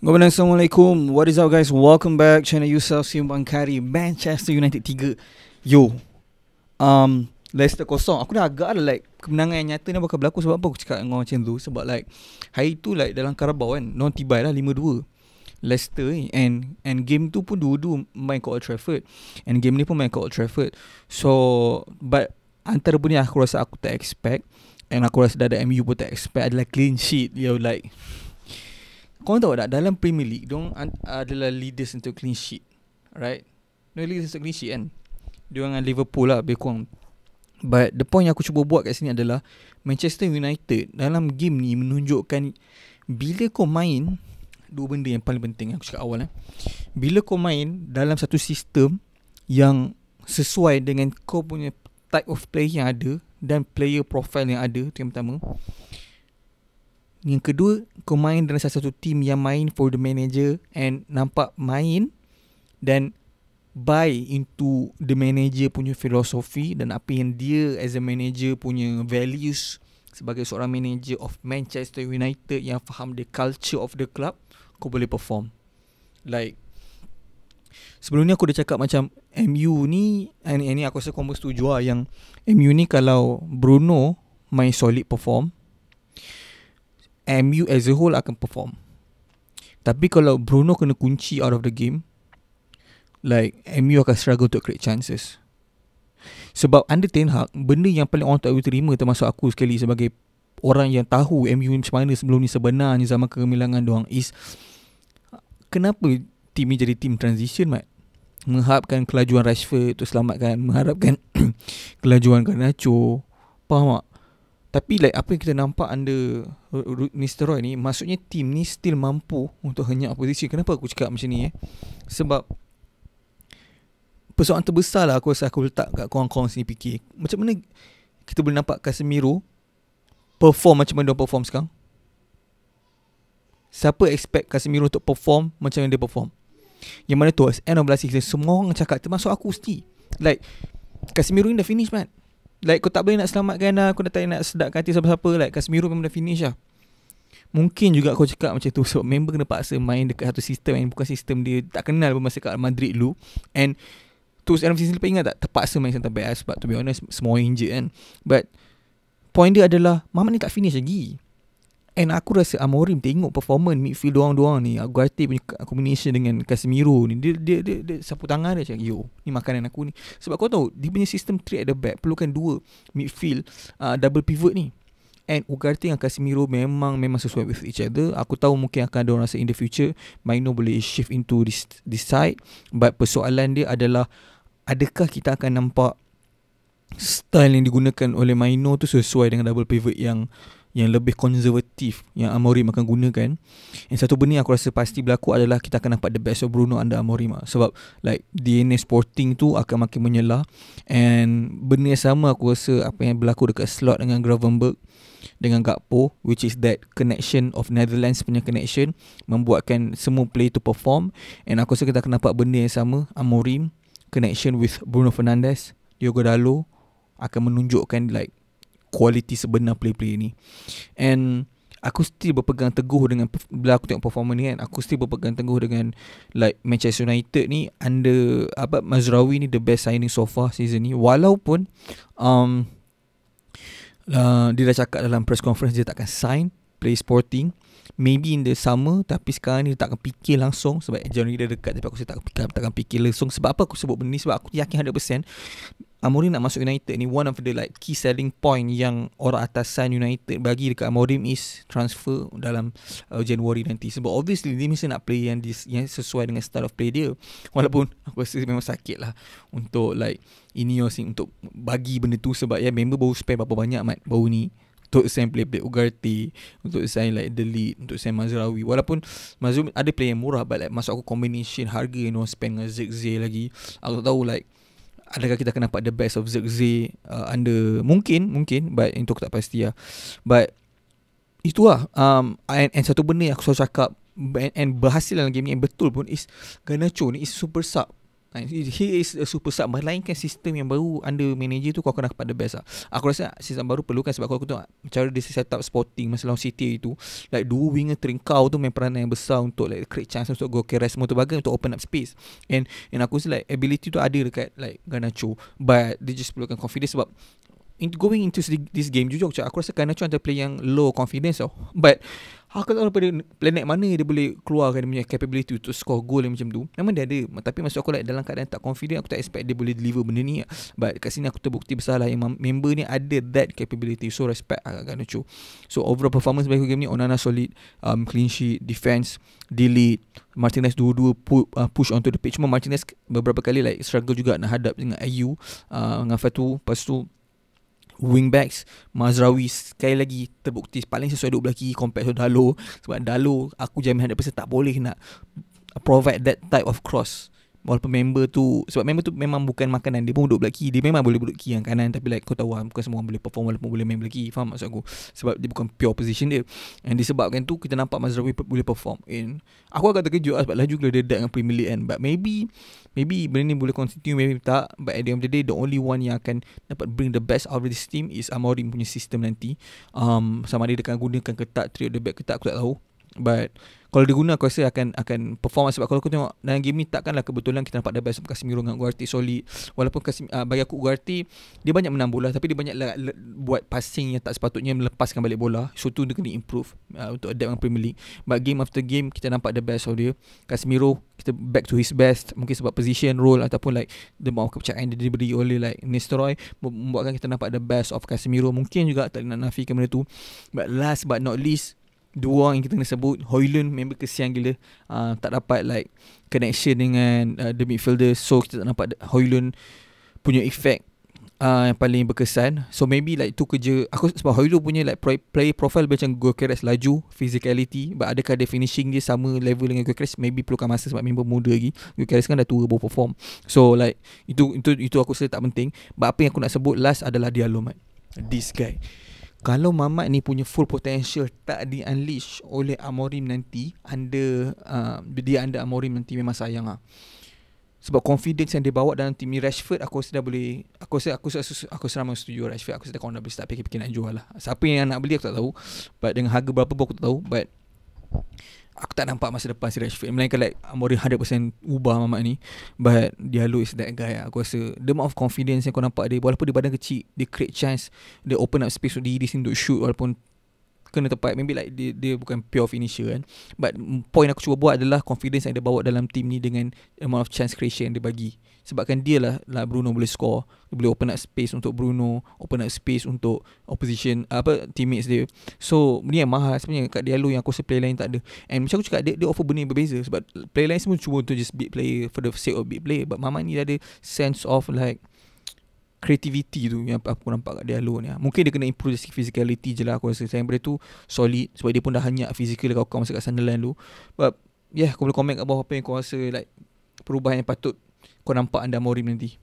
Assalamualaikum What is up guys Welcome back Channel Yusuf Simbang Kari Manchester United 3 Yo um, Leicester kosong Aku dah agak lah like Kemenangan yang nyata ni bakal berlaku Sebab apa aku cakap dengan macam tu Sebab like Hari tu like dalam Karabau kan Non tiba lah 5-2 Leicester ni And and game tu pun dua-dua main kat Old Trafford And game ni pun main kat Old Trafford So But Antara pun ni aku rasa aku tak expect And aku rasa dah ada MU pun tak expect Adalah clean sheet You know like kau tahu tak dalam Premier League dong adalah leaders untuk clean sheet. Right? No leaders untuk clean sheet kan. Dia dengan Liverpool lah lebih kurang. But the point yang aku cuba buat kat sini adalah Manchester United dalam game ni menunjukkan bila kau main dua benda yang paling penting aku cakap awal eh. Bila kau main dalam satu sistem yang sesuai dengan kau punya type of play yang ada dan player profile yang ada tu yang pertama. Yang kedua, kau main dalam salah satu team yang main for the manager and nampak main dan buy into the manager punya filosofi dan apa yang dia as a manager punya values sebagai seorang manager of Manchester United yang faham the culture of the club, kau boleh perform. Like, sebelum ni aku dah cakap macam MU ni, ini eh, aku rasa kau pun lah yang MU ni kalau Bruno main solid perform, MU as a whole akan perform. Tapi kalau Bruno kena kunci out of the game, like MU akan struggle to create chances. Sebab under Ten Hag, benda yang paling orang tak boleh terima termasuk aku sekali sebagai orang yang tahu MU macam mana sebelum ni sebenarnya zaman kemilangan doang is kenapa team ni jadi team transition mat? Mengharapkan kelajuan Rashford untuk selamatkan, mengharapkan kelajuan Garnacho. Faham tak? Tapi like apa yang kita nampak under Mr. Roy ni Maksudnya team ni still mampu untuk henyak oposisi Kenapa aku cakap macam ni eh Sebab Persoalan terbesar lah aku rasa aku letak kat korang-korang sini fikir Macam mana kita boleh nampak Casemiro Perform macam mana dia perform sekarang Siapa expect Casemiro untuk perform macam mana dia perform Yang mana tu end of last season Semua orang cakap termasuk aku mesti Like Casemiro ni dah finish man Like kau tak boleh nak selamatkan lah Kau dah tak nak sedapkan hati siapa-siapa Like Kasmiru memang dah finish lah Mungkin juga kau cakap macam tu Sebab member kena paksa main dekat satu sistem Yang bukan sistem dia Tak kenal pun masa kat Madrid dulu And Tu sekarang season lepas ingat tak Terpaksa main center back lah Sebab to be honest Semua injured kan But Point dia adalah Mama ni tak finish lagi And aku rasa Amorim tengok performance midfield doang-doang ni. Aguati punya combination dengan Casemiro ni. Dia dia dia, dia sapu tangan dia cakap, "Yo, ni makanan aku ni." Sebab kau tahu, dia punya sistem 3 at the back perlukan dua midfield uh, double pivot ni. And Ugarte dengan Casemiro memang memang sesuai with each other. Aku tahu mungkin akan ada orang rasa in the future Mino boleh shift into this, this side. But persoalan dia adalah adakah kita akan nampak style yang digunakan oleh Mino tu sesuai dengan double pivot yang yang lebih konservatif yang Amorim akan gunakan. Yang satu benda yang aku rasa pasti berlaku adalah kita akan dapat the best of Bruno under Amorim sebab like DNA Sporting tu akan makin menyelah and benda sama aku rasa apa yang berlaku dekat slot dengan Gravenberg dengan Gakpo which is that connection of Netherlands punya connection membuatkan semua play to perform and aku rasa kita akan dapat benda yang sama Amorim connection with Bruno Fernandes Diogo Dalo akan menunjukkan like kualiti sebenar play play ni And aku still berpegang teguh dengan Bila aku tengok performa ni kan Aku still berpegang teguh dengan Like Manchester United ni Under apa Mazraoui ni the best signing so far season ni Walaupun um, uh, Dia dah cakap dalam press conference dia takkan sign play sporting Maybe in the summer Tapi sekarang ni Takkan fikir langsung Sebab January dah dekat Tapi aku tak takkan fikir Takkan fikir langsung Sebab apa aku sebut benda ni Sebab aku yakin 100% Amorim nak masuk United ni One of the like Key selling point Yang orang atasan United Bagi dekat Amorim Is transfer Dalam uh, January nanti Sebab obviously Dia mesti nak play yang, dis, yang sesuai dengan Style of play dia Walaupun Aku rasa memang sakit lah Untuk like Ini or Untuk bagi benda tu Sebab ya yeah, Member baru spare Berapa banyak Mat, Baru ni untuk saya play Playbet Ugarte Untuk saya like The Lead Untuk saya Mazrawi Walaupun Mazrawi ada player yang murah But like masuk aku combination harga You know spend dengan Zirkzee lagi Aku tak tahu like Adakah kita akan dapat the best of Zirkzee uh, Under Mungkin Mungkin But itu aku tak pasti lah But Itu lah um, and, and satu benda yang aku selalu cakap And, and berhasil dalam game ni And betul pun Is Ganacho ni is super sub He is a super sub Melainkan sistem yang baru Under manager tu Kau akan dapat the best lah Aku rasa sistem baru perlukan Sebab kalau aku tengok Cara dia set up sporting Masa lawan City itu. Like dua winger teringkau tu Main peranan yang besar Untuk like create chance Untuk go keras, semua tu bagai Untuk open up space And and aku rasa like Ability tu ada dekat Like Garnacho But dia just perlukan confidence Sebab in, Going into this game Jujur aku Aku rasa Garnacho ada play yang Low confidence oh. But Aku tak tahu daripada planet mana dia boleh keluarkan dia punya capability untuk score goal yang macam tu. Memang dia ada. Tapi masa aku like, dalam keadaan tak confident, aku tak expect dia boleh deliver benda ni. But kat sini aku terbukti bersalah yang member ni ada that capability. So respect lah agak-agak lah Ganucho. So overall performance baik game ni, Onana solid. Um, clean sheet, defense, delete. Martinez dua-dua uh, push onto the pitch. Cuma Martinez beberapa kali like struggle juga nak hadap dengan IU. Uh, dengan Fatu. Lepas tu, wingbacks Mazrawi sekali lagi terbukti paling sesuai duduk belaki compact to Dalo sebab Dalo aku jamin 100% tak boleh nak provide that type of cross Walaupun member tu Sebab member tu memang bukan makanan Dia pun duduk belah kiri Dia memang boleh duduk kiri yang kanan Tapi like kau tahu lah Bukan semua boleh perform Walaupun boleh main belah kiri Faham maksud aku Sebab dia bukan pure position dia And disebabkan tu Kita nampak Mazrawi boleh perform And Aku agak terkejut lah Sebab laju gila dia dekat dengan Premier League kan But maybe Maybe benda ni boleh continue Maybe tak But at the end of the day The only one yang akan Dapat bring the best out of this team Is Amorim punya sistem nanti um, Sama ada dia akan gunakan ketat Trio the back ketat Aku tak tahu But kalau diguna aku rasa akan akan perform lah. sebab kalau aku tengok dalam game ni takkanlah kebetulan kita nampak double sebab Casemiro dengan Ugarte Soli, walaupun kasim, uh, bagi aku Ugarte dia banyak menang bola tapi dia banyak le- le- buat passing yang tak sepatutnya melepaskan balik bola so tu dia kena improve uh, untuk adapt dengan Premier League but game after game kita nampak the best of dia Casemiro kita back to his best mungkin sebab position role ataupun like the amount kepercayaan dia diberi oleh like Nestoroy membuatkan kita nampak the best of Casemiro mungkin juga tak nak nafikan benda tu but last but not least dua orang yang kita kena sebut Hoyland member kesian gila uh, tak dapat like connection dengan uh, the midfielder so kita tak nampak Hoyland punya effect uh, yang paling berkesan so maybe like tu kerja aku sebab Hoyland punya like play profile macam Gokeres laju physicality but adakah dia finishing dia sama level dengan Gokeres maybe perlukan masa sebab member muda lagi Gokeres kan dah tua boleh perform so like itu itu itu aku rasa tak penting but apa yang aku nak sebut last adalah dialog this guy kalau Mamat ni punya full potential tak di unleash oleh Amorim nanti anda uh, dia anda Amorim nanti memang sayang ah. Sebab confidence yang dia bawa dalam tim Rashford aku sudah boleh aku rasa aku rasa aku rasa setuju Rashford aku sudah dah kau dah boleh start fikir-fikir nak jual lah. Siapa yang nak beli aku tak tahu but dengan harga berapa pun aku tak tahu but aku tak nampak masa depan si Rashford. Melainkan like Amori 100% ubah mamak ni But dia look is that guy Aku rasa The amount of confidence yang kau nampak dia Walaupun dia badan kecil Dia create chance Dia open up space untuk diri dia sini Untuk shoot walaupun Kena tepat Maybe like dia, dia bukan pure finisher kan But mm, point aku cuba buat adalah Confidence yang dia bawa dalam team ni Dengan amount of chance creation yang dia bagi sebabkan dia lah lah Bruno boleh score dia boleh open up space untuk Bruno open up space untuk opposition ah, apa teammates dia so ni yang mahal sebenarnya kat Diallo yang aku rasa player lain tak ada and macam aku cakap dia, dia offer benda yang berbeza sebab player lain semua cuba untuk just beat player for the sake of beat player but Mama ni dah ada sense of like creativity tu yang aku nampak kat Diallo ni mungkin dia kena improve the physicality je lah aku rasa selain daripada tu solid sebab dia pun dah hanyak physical kau kau masa kat Sunderland tu but yeah kau boleh komen kat bawah apa yang kau rasa like perubahan yang patut kau nampak anda Morim nanti